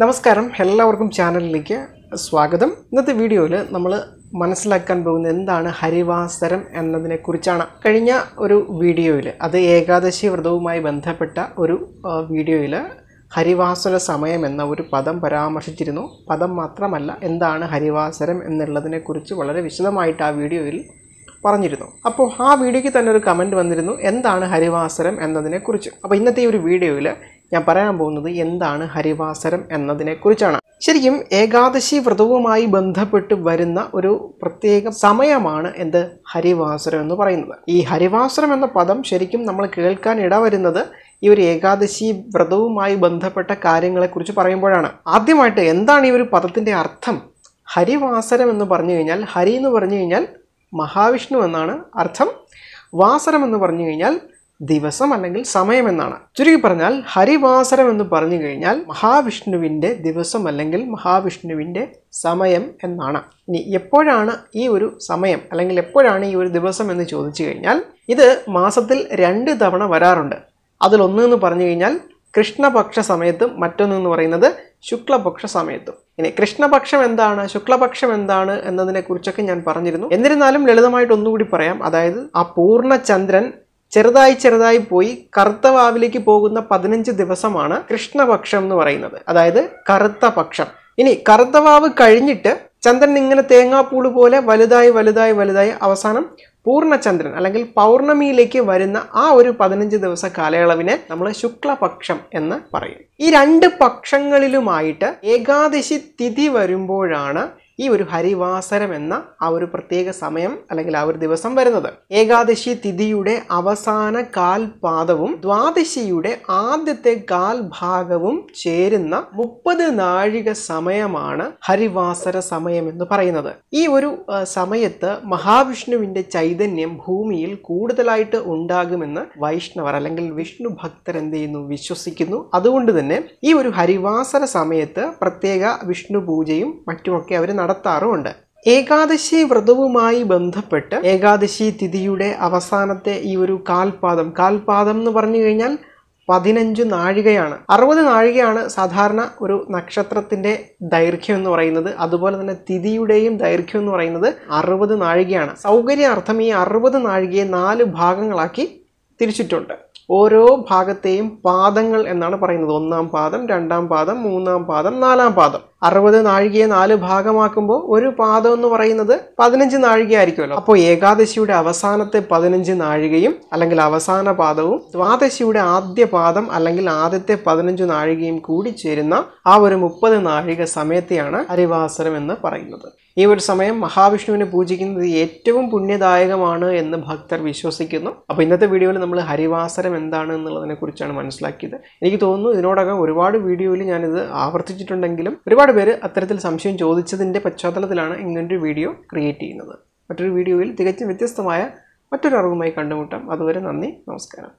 നമസ്കാരം എല്ലാവർക്കും ചാനലിലേക്ക് സ്വാഗതം ഇന്നത്തെ വീഡിയോയിൽ നമ്മൾ മനസ്സിലാക്കാൻ പോകുന്ന എന്താണ് ഹരിവാസരം എന്നതിനെക്കുറിച്ചാണ് കഴിഞ്ഞ ഒരു വീഡിയോയിൽ അത് ഏകാദശി വ്രതവുമായി ബന്ധപ്പെട്ട ഒരു വീഡിയോയിൽ ഹരിവാസര സമയം എന്ന ഒരു പദം പരാമർശിച്ചിരുന്നു പദം മാത്രമല്ല എന്താണ് ഹരിവാസരം എന്നുള്ളതിനെക്കുറിച്ച് വളരെ വിശദമായിട്ട് ആ വീഡിയോയിൽ പറഞ്ഞിരുന്നു അപ്പോൾ ആ വീഡിയോയ്ക്ക് തന്നെ ഒരു കമൻറ്റ് വന്നിരുന്നു എന്താണ് ഹരിവാസരം എന്നതിനെക്കുറിച്ച് അപ്പോൾ ഇന്നത്തെ ഈ ഒരു വീഡിയോയിൽ ഞാൻ പറയാൻ പോകുന്നത് എന്താണ് ഹരിവാസരം എന്നതിനെക്കുറിച്ചാണ് ശരിക്കും ഏകാദശി വ്രതവുമായി ബന്ധപ്പെട്ട് വരുന്ന ഒരു പ്രത്യേക സമയമാണ് എന്ത് ഹരിവാസരം എന്ന് പറയുന്നത് ഈ ഹരിവാസരം എന്ന പദം ശരിക്കും നമ്മൾ കേൾക്കാൻ ഇടവരുന്നത് ഈ ഒരു ഏകാദശി വ്രതവുമായി ബന്ധപ്പെട്ട കാര്യങ്ങളെക്കുറിച്ച് പറയുമ്പോഴാണ് ആദ്യമായിട്ട് എന്താണ് ഈ ഒരു പദത്തിൻ്റെ അർത്ഥം ഹരിവാസരം എന്ന് പറഞ്ഞു കഴിഞ്ഞാൽ ഹരി എന്ന് പറഞ്ഞു കഴിഞ്ഞാൽ മഹാവിഷ്ണു എന്നാണ് അർത്ഥം വാസരം എന്ന് പറഞ്ഞു കഴിഞ്ഞാൽ ദിവസം അല്ലെങ്കിൽ സമയം എന്നാണ് ചുരുക്കി പറഞ്ഞാൽ ഹരിവാസരം എന്ന് പറഞ്ഞു കഴിഞ്ഞാൽ മഹാവിഷ്ണുവിൻ്റെ ദിവസം അല്ലെങ്കിൽ മഹാവിഷ്ണുവിൻ്റെ സമയം എന്നാണ് ഇനി എപ്പോഴാണ് ഈ ഒരു സമയം അല്ലെങ്കിൽ എപ്പോഴാണ് ഈ ഒരു ദിവസം എന്ന് ചോദിച്ചു കഴിഞ്ഞാൽ ഇത് മാസത്തിൽ രണ്ട് തവണ വരാറുണ്ട് അതിലൊന്ന് എന്ന് പറഞ്ഞു കഴിഞ്ഞാൽ കൃഷ്ണപക്ഷ സമയത്തും മറ്റൊന്ന് എന്ന് പറയുന്നത് ശുക്ലപക്ഷ സമയത്തും ഇനി കൃഷ്ണപക്ഷം എന്താണ് ശുക്ലപക്ഷം എന്താണ് എന്നതിനെക്കുറിച്ചൊക്കെ ഞാൻ പറഞ്ഞിരുന്നു എന്നിരുന്നാലും ലളിതമായിട്ട് ഒന്നുകൂടി പറയാം അതായത് ആ പൂർണ്ണചന്ദ്രൻ ചെറുതായി ചെറുതായി പോയി കറുത്ത വാവിലേക്ക് പോകുന്ന പതിനഞ്ച് ദിവസമാണ് കൃഷ്ണപക്ഷം എന്ന് പറയുന്നത് അതായത് കറുത്ത പക്ഷം ഇനി കറുത്ത വാവ് കഴിഞ്ഞിട്ട് ചന്ദ്രൻ ഇങ്ങനെ തേങ്ങാപ്പൂള് പോലെ വലുതായി വലുതായി വലുതായി അവസാനം പൂർണ്ണചന്ദ്രൻ അല്ലെങ്കിൽ പൗർണമിയിലേക്ക് വരുന്ന ആ ഒരു പതിനഞ്ച് ദിവസ കാലയളവിനെ നമ്മൾ ശുക്ലപക്ഷം എന്ന് പറയും ഈ രണ്ട് പക്ഷങ്ങളിലുമായിട്ട് ഏകാദശി തിഥി വരുമ്പോഴാണ് ഈ ഒരു ഹരിവാസരം എന്ന ആ ഒരു പ്രത്യേക സമയം അല്ലെങ്കിൽ ആ ഒരു ദിവസം വരുന്നത് ഏകാദശി തിഥിയുടെ അവസാന കാൽപാദവും ദ്വാദശിയുടെ ആദ്യത്തെ കാൽഭാഗവും ചേരുന്ന മുപ്പത് നാഴിക സമയമാണ് ഹരിവാസര സമയം എന്ന് പറയുന്നത് ഈ ഒരു സമയത്ത് മഹാവിഷ്ണുവിന്റെ ചൈതന്യം ഭൂമിയിൽ കൂടുതലായിട്ട് ഉണ്ടാകുമെന്ന് വൈഷ്ണവർ അല്ലെങ്കിൽ വിഷ്ണു ഭക്തർ എന്ത് ചെയ്യുന്നു വിശ്വസിക്കുന്നു അതുകൊണ്ട് തന്നെ ഈ ഒരു ഹരിവാസര സമയത്ത് പ്രത്യേക വിഷ്ണു പൂജയും മറ്റുമൊക്കെ അവർ നടത്താറുമുണ്ട് ഏകാദശി വ്രതവുമായി ബന്ധപ്പെട്ട് ഏകാദശി തിഥിയുടെ അവസാനത്തെ ഈ ഒരു കാൽപാദം കാൽപാദം എന്ന് പറഞ്ഞു കഴിഞ്ഞാൽ പതിനഞ്ച് നാഴികയാണ് അറുപത് നാഴികയാണ് സാധാരണ ഒരു നക്ഷത്രത്തിൻ്റെ ദൈർഘ്യം എന്ന് പറയുന്നത് അതുപോലെ തന്നെ തിഥിയുടെയും ദൈർഘ്യം എന്ന് പറയുന്നത് അറുപത് നാഴികയാണ് സൗകര്യാർത്ഥം ഈ അറുപത് നാഴികയെ നാല് ഭാഗങ്ങളാക്കി തിരിച്ചിട്ടുണ്ട് ഓരോ ഭാഗത്തെയും പാദങ്ങൾ എന്നാണ് പറയുന്നത് ഒന്നാം പാദം രണ്ടാം പാദം മൂന്നാം പാദം നാലാം പാദം അറുപത് നാഴികയെ നാല് ഭാഗമാക്കുമ്പോൾ ഒരു പാദം എന്ന് പറയുന്നത് പതിനഞ്ച് നാഴിക ആയിരിക്കുമല്ലോ അപ്പോൾ ഏകാദശിയുടെ അവസാനത്തെ പതിനഞ്ച് നാഴികയും അല്ലെങ്കിൽ അവസാന പാദവും ദ്വാദശിയുടെ ആദ്യ പാദം അല്ലെങ്കിൽ ആദ്യത്തെ പതിനഞ്ച് നാഴികയും കൂടി ചേരുന്ന ആ ഒരു മുപ്പത് നാഴിക സമയത്തെയാണ് ഹരിവാസരം എന്ന് പറയുന്നത് ഈ ഒരു സമയം മഹാവിഷ്ണുവിനെ പൂജിക്കുന്നത് ഏറ്റവും പുണ്യദായകമാണ് എന്ന് ഭക്തർ വിശ്വസിക്കുന്നു അപ്പോൾ ഇന്നത്തെ വീഡിയോയിൽ നമ്മൾ ഹരിവാസരം വ്യത്യാസം എന്താണ് എന്നുള്ളതിനെ കുറിച്ചാണ് മനസ്സിലാക്കിയത് എനിക്ക് തോന്നുന്നു ഇതിനോടകം ഒരുപാട് വീഡിയോയിൽ ഞാനിത് ആവർത്തിച്ചിട്ടുണ്ടെങ്കിലും ഒരുപാട് പേര് അത്തരത്തിൽ സംശയം ചോദിച്ചതിൻ്റെ പശ്ചാത്തലത്തിലാണ് ഇങ്ങനൊരു വീഡിയോ ക്രിയേറ്റ് ചെയ്യുന്നത് മറ്റൊരു വീഡിയോയിൽ തികച്ചും വ്യത്യസ്തമായ മറ്റൊരു അറിവുമായി കണ്ടുമുട്ടാം അതുവരെ നന്ദി നമസ്കാരം